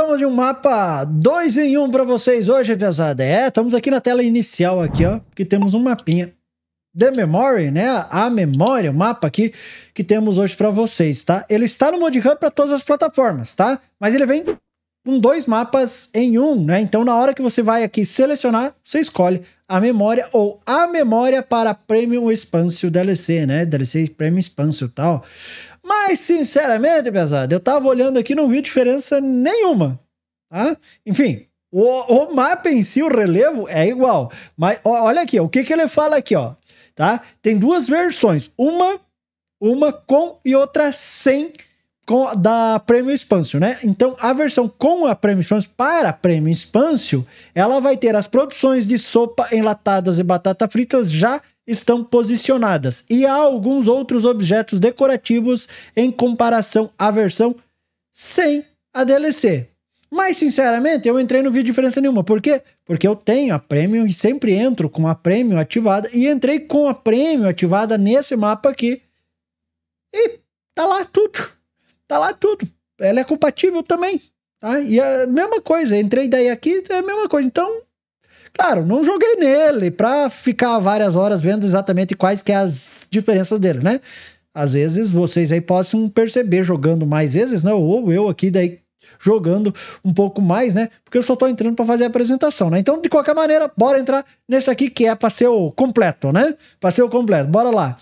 vamos de um mapa 2 em 1 um para vocês hoje, pesada. É, estamos aqui na tela inicial aqui, ó, que temos um mapinha. The Memory, né? A memória, o mapa aqui que temos hoje para vocês, tá? Ele está no Modicamp para todas as plataformas, tá? Mas ele vem com dois mapas em um, né? Então na hora que você vai aqui selecionar, você escolhe a memória ou a memória para Premium Expansion DLC, né? DLC Premium Expansion e tal. Mas, sinceramente, pesado, eu tava olhando aqui não vi diferença nenhuma. Tá? Enfim, o, o mapa em si, o relevo, é igual. Mas ó, olha aqui, o que, que ele fala aqui, ó. Tá? Tem duas versões. Uma, uma com e outra sem com, da Premium Expansion, né? Então, a versão com a Premium Expansion, para a Premium Expansion, ela vai ter as produções de sopa enlatadas e batata fritas já estão posicionadas, e há alguns outros objetos decorativos em comparação à versão sem a DLC. Mas, sinceramente, eu entrei no vídeo diferença nenhuma. Por quê? Porque eu tenho a Premium e sempre entro com a Premium ativada. E entrei com a Premium ativada nesse mapa aqui. E tá lá tudo. Tá lá tudo. Ela é compatível também. Tá? E é a mesma coisa. Entrei daí aqui, é a mesma coisa. Então, Claro, não joguei nele para ficar várias horas vendo exatamente quais que é as diferenças dele, né? Às vezes vocês aí possam perceber jogando mais vezes, né? Ou eu aqui daí jogando um pouco mais, né? Porque eu só tô entrando para fazer a apresentação, né? Então, de qualquer maneira, bora entrar nesse aqui que é passeio completo, né? Passeio completo. Bora lá.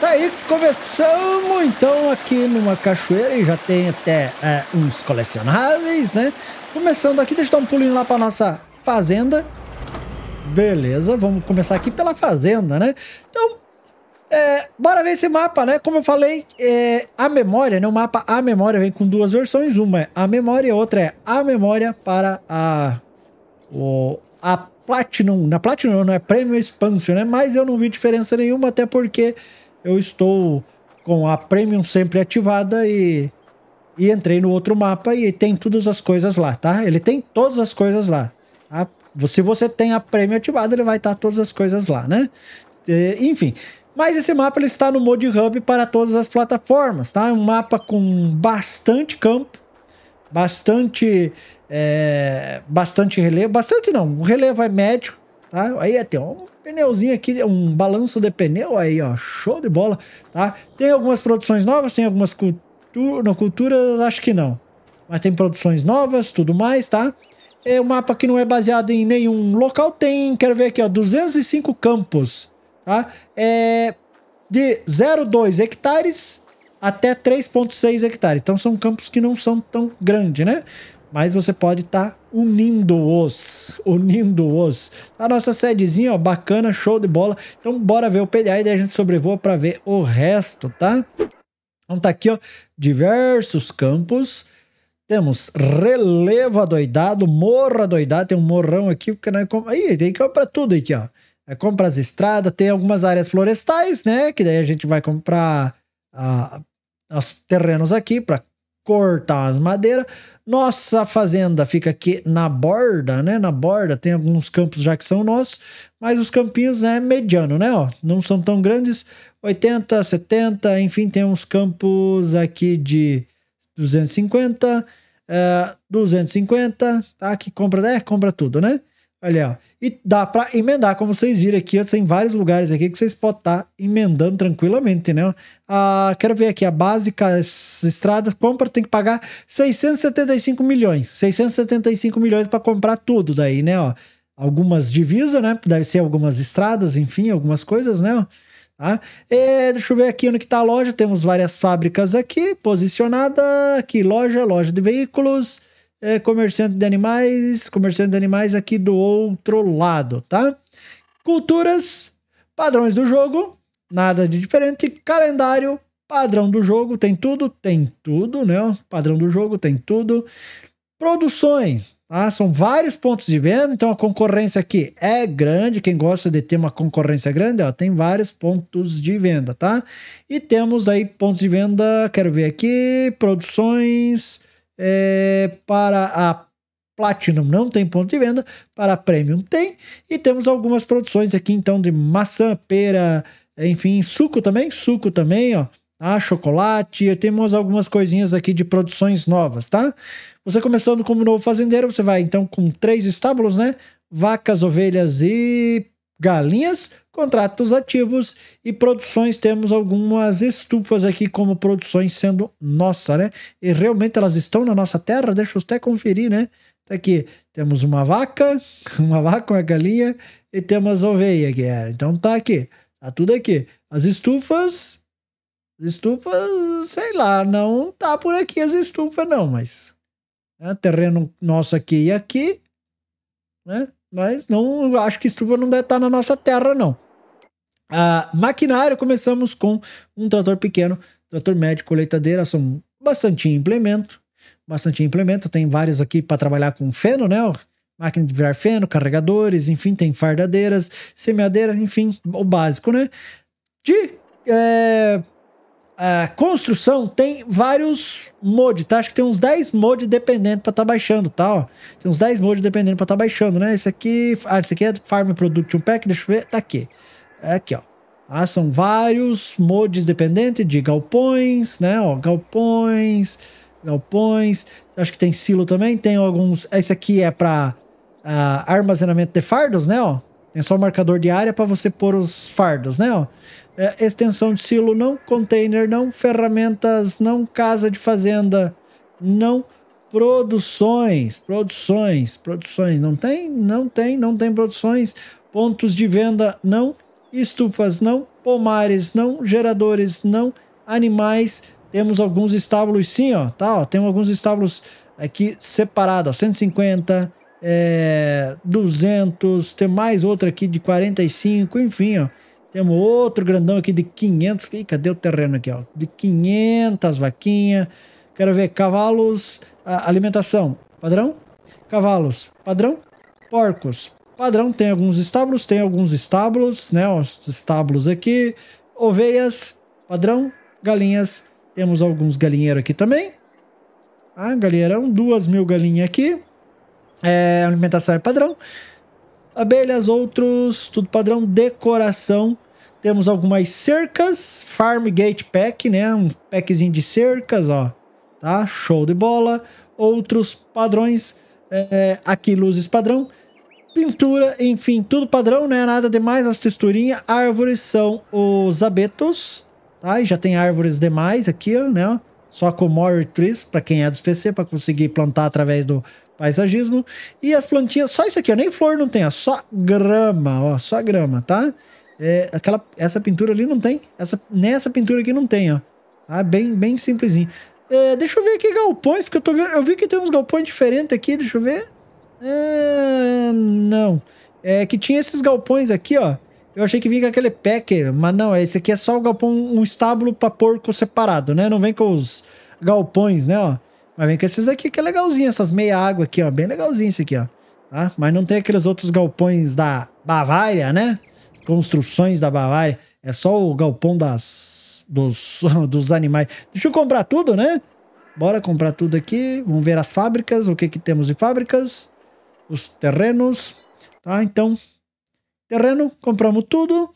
Tá aí começamos então aqui numa cachoeira e já tem até é, uns colecionáveis, né? Começando aqui, deixa eu dar um pulinho lá para nossa fazenda. Beleza, vamos começar aqui pela fazenda, né? Então, é, bora ver esse mapa, né? Como eu falei, é, a memória, né? O mapa A Memória vem com duas versões. Uma é a memória e outra é a memória para a... O, a Platinum. Na Platinum não, é Premium Expansion, né? Mas eu não vi diferença nenhuma, até porque eu estou com a Premium sempre ativada e e entrei no outro mapa e tem todas as coisas lá, tá? Ele tem todas as coisas lá. Tá? Se você tem a prêmio ativada, ele vai estar todas as coisas lá, né? Enfim, mas esse mapa ele está no Mode Hub para todas as plataformas, tá? É um mapa com bastante campo, bastante, é, bastante relevo, bastante não, o relevo é médio, tá? Aí é, tem um pneuzinho aqui, um balanço de pneu aí, ó, show de bola, tá? Tem algumas produções novas, tem algumas cultura. cultura acho que não. Mas tem produções novas, tudo mais, tá? É um mapa que não é baseado em nenhum local. Tem, quero ver aqui, ó, 205 campos, tá? É de 0,2 hectares até 3,6 hectares. Então são campos que não são tão grandes, né? Mas você pode estar tá unindo-os, unindo-os. A nossa sedezinha, ó, bacana, show de bola. Então bora ver o PDA e daí a gente sobrevoa para ver o resto, tá? Então tá aqui, ó, diversos campos. Temos relevo adoidado, morro adoidado, tem um morrão aqui, porque não é como... Aí, tem que comprar tudo aqui, ó. É compra as estradas, tem algumas áreas florestais, né? Que daí a gente vai comprar ah, os terrenos aqui para cortar as madeiras. Nossa fazenda fica aqui na borda, né? Na borda tem alguns campos já que são nossos, mas os campinhos é né, mediano, né? Ó, não são tão grandes, 80, 70, enfim, tem uns campos aqui de 250, é, 250, tá? Que compra, é, compra tudo, né? Olha, ó. E dá para emendar, como vocês viram aqui, eu tem vários lugares aqui que vocês podem estar tá emendando tranquilamente, né? Ah, quero ver aqui, a básica, estrada. compra, tem que pagar 675 milhões. 675 milhões para comprar tudo daí, né? Ó, algumas divisas, né? Deve ser algumas estradas, enfim, algumas coisas, né? Tá? E, é, deixa eu ver aqui onde que tá a loja. Temos várias fábricas aqui, posicionada. Aqui, loja, loja de veículos é, comerciante de animais, comerciante de animais aqui do outro lado, tá? Culturas, padrões do jogo, nada de diferente. Calendário, padrão do jogo, tem tudo, tem tudo, né? Padrão do jogo, tem tudo. Produções, tá? São vários pontos de venda, então a concorrência aqui é grande. Quem gosta de ter uma concorrência grande, ó, tem vários pontos de venda, tá? E temos aí pontos de venda, quero ver aqui, produções é, para a Platinum não tem ponto de venda, para a Premium tem, e temos algumas produções aqui então de maçã, pera, enfim, suco também, suco também, ó. Tá? Chocolate, temos algumas coisinhas aqui de produções novas, tá? Você começando como novo fazendeiro, você vai então com três estábulos, né? Vacas, ovelhas e galinhas, contratos ativos e produções. Temos algumas estufas aqui como produções sendo nossa, né? E realmente elas estão na nossa terra, deixa eu até conferir, né? Tá aqui, temos uma vaca, uma vaca, uma galinha e temos oveia. aqui. É, então tá aqui, tá tudo aqui. As estufas, estufas, sei lá, não tá por aqui as estufas não, mas... Né? Terreno nosso aqui e aqui, né? Mas não acho que estuva não deve estar tá na nossa terra, não. A maquinário, começamos com um trator pequeno, trator médio, colheitadeira, são bastante implemento, bastante implemento, tem vários aqui para trabalhar com feno, né? Máquina de virar feno, carregadores, enfim, tem fardadeiras, semeadeira, enfim, o básico, né? De é, a construção tem vários mods, tá? Acho que tem uns 10 mods dependendo pra tá baixando, tá? Ó, tem uns 10 mods dependendo pra tá baixando, né? Esse aqui, ah, esse aqui é Farm Production Pack, deixa eu ver, tá aqui. É aqui, ó. Ah, são vários mods dependentes de galpões, né? Ó, galpões, galpões. Acho que tem silo também, tem alguns... Esse aqui é pra ah, armazenamento de fardos, né? Ó, tem é só o marcador de área para você pôr os fardos, né? Ó. É, extensão de silo não, container não, ferramentas não, casa de fazenda não, produções, produções, produções, não tem, não tem, não tem produções, pontos de venda não, estufas não, pomares não, geradores não, animais, temos alguns estábulos sim, ó, tá, ó, tem alguns estábulos aqui separados, 150, é, 200, tem mais outro aqui de 45, enfim, ó. Temos outro grandão aqui de 500. Ih, cadê o terreno aqui, ó? De 500 vaquinhas. Quero ver cavalos, alimentação, padrão. Cavalos, padrão. Porcos, padrão. Tem alguns estábulos, tem alguns estábulos, né? Os estábulos aqui. Ovelhas, padrão. Galinhas, temos alguns galinheiros aqui também. Ah, galinheirão, duas mil galinhas aqui. É, alimentação é padrão. Abelhas, outros, tudo padrão. Decoração. Temos algumas cercas. Farm Gate Pack, né? Um packzinho de cercas, ó. Tá? Show de bola. Outros padrões. É, aqui, luzes padrão. Pintura, enfim, tudo padrão, né? Nada demais, as texturinhas. Árvores são os abetos, tá? E já tem árvores demais aqui, né? só com More Trees, para quem é dos PC, para conseguir plantar através do paisagismo. E as plantinhas, só isso aqui, ó, nem flor não tem, ó, só grama, ó, só grama, tá? É, aquela, essa pintura ali não tem, essa, nem essa pintura aqui não tem, ó. Tá? Bem, bem simplesinho. É, deixa eu ver aqui galpões, porque eu, tô vendo, eu vi que tem uns galpões diferentes aqui, deixa eu ver. É, não. É que tinha esses galpões aqui, ó. Eu achei que vinha com aquele packer, mas não, esse aqui é só o galpão, um estábulo para porco separado, né? Não vem com os galpões, né, ó. Mas vem com esses aqui que é legalzinho, essas meia água aqui, ó, bem legalzinho esse aqui, ó. Tá? Mas não tem aqueles outros galpões da Bavária, né? Construções da Bavária. É só o galpão das dos, dos animais. Deixa eu comprar tudo, né? Bora comprar tudo aqui. Vamos ver as fábricas, o que que temos de fábricas, os terrenos. Tá, então Terreno, compramos tudo.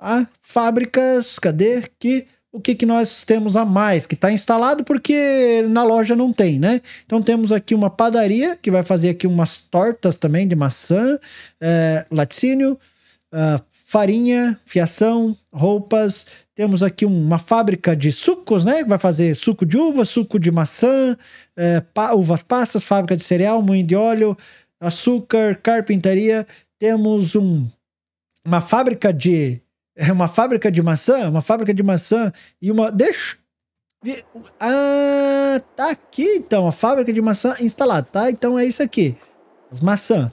Ah, Fábricas, cadê? Que o que, que nós temos a mais que está instalado porque na loja não tem, né? Então temos aqui uma padaria que vai fazer aqui umas tortas também de maçã, é, laticínio, é, farinha, fiação, roupas. Temos aqui uma fábrica de sucos, né? Vai fazer suco de uva, suco de maçã, é, pa, uvas passas, fábrica de cereal, moinho de óleo, açúcar, carpintaria. Temos um uma fábrica de é uma fábrica de maçã, uma fábrica de maçã e uma deixa ah, tá aqui então a fábrica de maçã instalada, tá? Então é isso aqui. As maçã.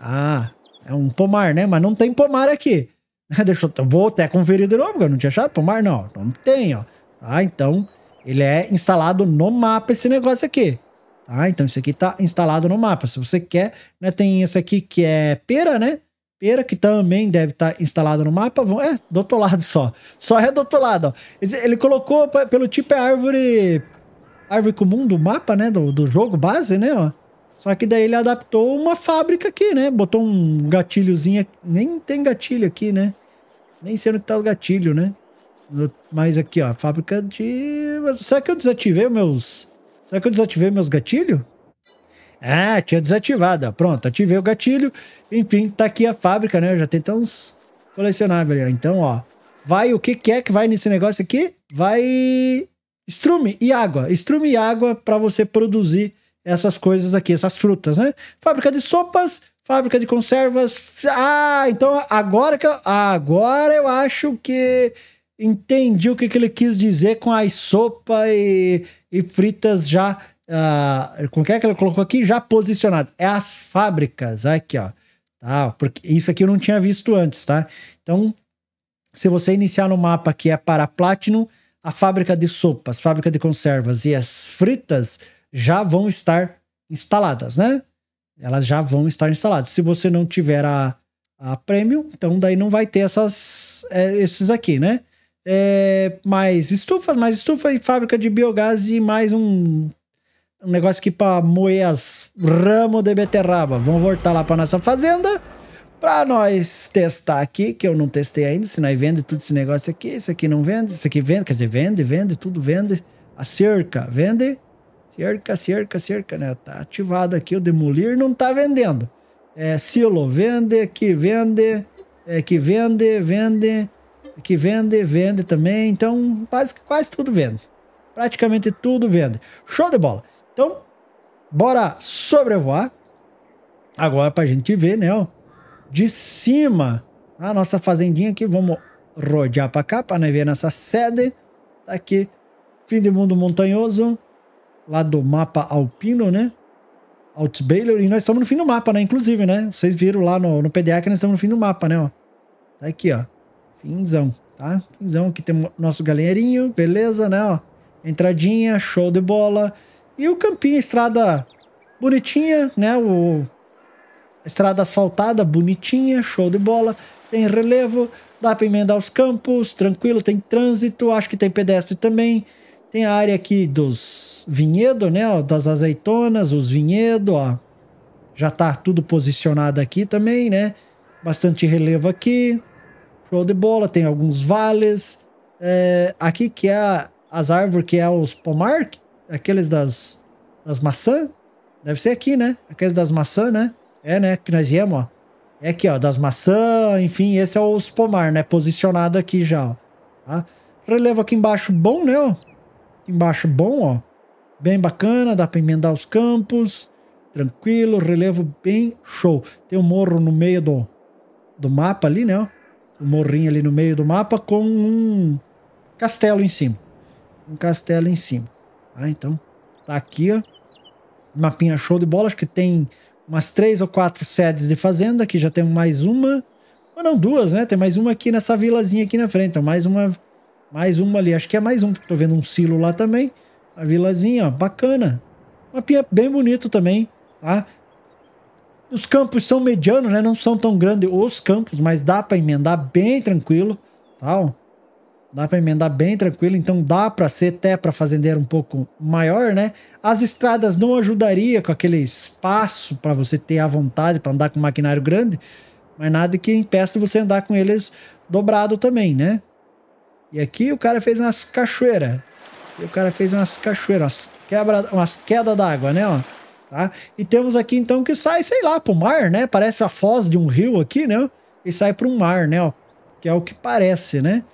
Ah, é um pomar, né? Mas não tem pomar aqui. Deixa eu, vou até conferir de novo, porque eu não tinha achado pomar, não. Não tem, ó. Tá, então ele é instalado no mapa esse negócio aqui. Tá, então isso aqui tá instalado no mapa. Se você quer, né, tem esse aqui que é pera, né? Pera, que também deve estar tá instalado no mapa, vão, é, do outro lado só. Só é do outro lado, ó. Ele colocou, pelo tipo, é árvore, árvore comum do mapa, né, do, do jogo base, né, ó. Só que daí ele adaptou uma fábrica aqui, né? Botou um gatilhozinho. Nem tem gatilho aqui, né? Nem sei onde tá o gatilho, né? Mas aqui, ó, fábrica de. Será que eu desativei meus. Será que eu desativei meus gatilhos? Ah, tinha desativado. Pronto, ativei o gatilho. Enfim, tá aqui a fábrica, né? Eu já tem até uns colecionáveis ali. Então, ó. Vai o que, que é que vai nesse negócio aqui? Vai estrume e água. Estrume e água para você produzir essas coisas aqui, essas frutas, né? Fábrica de sopas, fábrica de conservas. Ah, então agora que eu, agora eu acho que entendi o que, que ele quis dizer com as sopas e, e fritas já qualquer ah, é que ele colocou aqui? Já posicionado É as fábricas. Aqui, ó. Tá? Porque isso aqui eu não tinha visto antes, tá? Então, se você iniciar no mapa que é para Platinum, a fábrica de sopas, fábrica de conservas e as fritas já vão estar instaladas, né? Elas já vão estar instaladas. Se você não tiver a, a Premium, então daí não vai ter essas, é, esses aqui, né? É, mais estufa, mais estufa e fábrica de biogás e mais um um negócio aqui para moer as ramos de beterraba. Vamos voltar lá para nossa fazenda para nós testar aqui, que eu não testei ainda, se nós vende tudo esse negócio aqui, esse aqui não vende, isso aqui vende, quer dizer, vende, vende, tudo vende. A cerca, vende? Cerca, cerca, cerca, né? Tá ativado aqui, o demolir não tá vendendo. É, silo, vende, que vende, é, que vende, vende, que vende, vende também. Então, quase, quase tudo vende. Praticamente tudo vende. Show de bola. Então, bora sobrevoar. Agora pra gente ver, né, ó. De cima, a nossa fazendinha aqui. Vamos rodear pra cá pra nós ver nossa sede. Tá aqui, fim do mundo montanhoso. Lá do mapa alpino, né? Alts E nós estamos no fim do mapa, né? Inclusive, né? Vocês viram lá no, no PDA que nós estamos no fim do mapa, né, ó. Tá aqui, ó. Finzão, tá? Finzão. Aqui tem nosso galinheirinho, beleza, né, ó. Entradinha, show de bola. E o Campinho, estrada bonitinha, né? O estrada asfaltada, bonitinha, show de bola. Tem relevo, dá para emendar os campos, tranquilo, tem trânsito, acho que tem pedestre também. Tem a área aqui dos vinhedos, né? Das azeitonas, os vinhedos, ó. Já tá tudo posicionado aqui também, né? Bastante relevo aqui. Show de bola, tem alguns vales. É, aqui que é as árvores, que é os pomar, Aqueles das, das maçãs? Deve ser aqui, né? Aqueles das maçãs, né? É, né? Que nós viemos, ó. É aqui, ó. Das maçãs, enfim, esse é os pomar, né? Posicionado aqui já, ó. Tá? Relevo aqui embaixo bom, né? Ó. Aqui embaixo bom, ó. Bem bacana, dá pra emendar os campos. Tranquilo, relevo bem show. Tem um morro no meio do, do mapa ali, né? Um morrinho ali no meio do mapa com um castelo em cima. Um castelo em cima. Ah, então, tá aqui, ó. Mapinha show de bola. Acho que tem umas três ou quatro sedes de fazenda. Aqui já tem mais uma. Ou não, duas, né? Tem mais uma aqui nessa vilazinha aqui na frente. Então, mais uma, mais uma ali. Acho que é mais um, porque tô vendo um silo lá também. A vilazinha, ó. Bacana. Mapinha bem bonito também, tá? Os campos são medianos, né? Não são tão grandes os campos, mas dá para emendar bem tranquilo, tal. Tá? Dá para emendar bem tranquilo, então dá para ser até para fazendeiro um pouco maior, né? As estradas não ajudaria com aquele espaço para você ter à vontade para andar com maquinário grande, mas nada que impeça você andar com eles dobrado também, né? E aqui o cara fez umas cachoeiras. E o cara fez umas cachoeiras, umas, quebra, umas queda d'água, né, ó. Tá? E temos aqui então que sai, sei lá, pro mar, né? Parece a foz de um rio aqui, né? E sai para um mar, né, ó. Que é o que parece, né?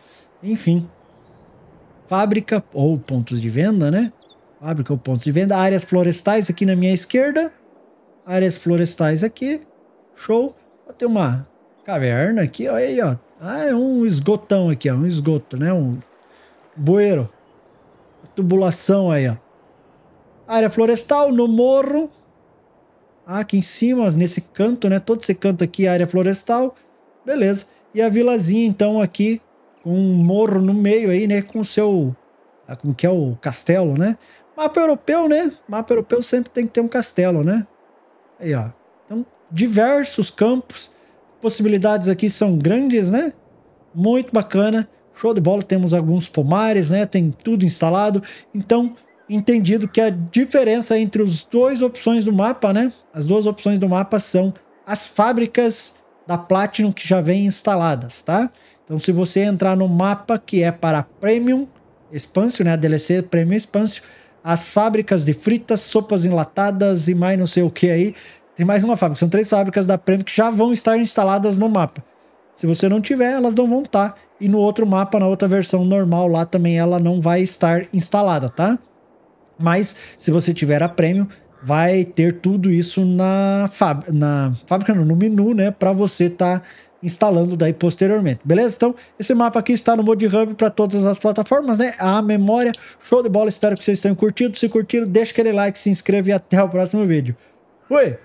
Enfim, fábrica ou pontos de venda, né? Fábrica ou pontos de venda, áreas florestais aqui na minha esquerda, áreas florestais aqui, show. Tem uma caverna aqui, olha aí, ó. Ah, é um esgotão aqui, ó, um esgoto, né? Um bueiro, tubulação aí, ó. Área florestal no morro, ah, aqui em cima, nesse canto, né? Todo esse canto aqui, área florestal. Beleza. E a vilazinha, então, aqui com um morro no meio aí, né? Com o seu. Como que é o castelo, né? Mapa europeu, né? Mapa europeu sempre tem que ter um castelo, né? Aí, ó. Então, diversos campos. Possibilidades aqui são grandes, né? Muito bacana. Show de bola. Temos alguns pomares, né? Tem tudo instalado. Então, entendido que a diferença entre as duas opções do mapa, né? As duas opções do mapa são as fábricas da Platinum que já vem instaladas, tá? Então, se você entrar no mapa que é para Premium Expansion, né? DLC Premium Expansion, as fábricas de fritas, sopas enlatadas e mais não sei o que aí. Tem mais uma fábrica. São três fábricas da Premium que já vão estar instaladas no mapa. Se você não tiver, elas não vão estar. Tá. E no outro mapa, na outra versão normal lá também, ela não vai estar instalada, tá? Mas se você tiver a Premium, vai ter tudo isso na, fáb na fábrica, não, no menu, né? Para você estar tá instalando daí posteriormente, beleza? Então, esse mapa aqui está no Mod Hub para todas as plataformas, né? A memória, show de bola, espero que vocês tenham curtido. Se curtiram, deixa aquele like, se inscreva e até o próximo vídeo. Fui!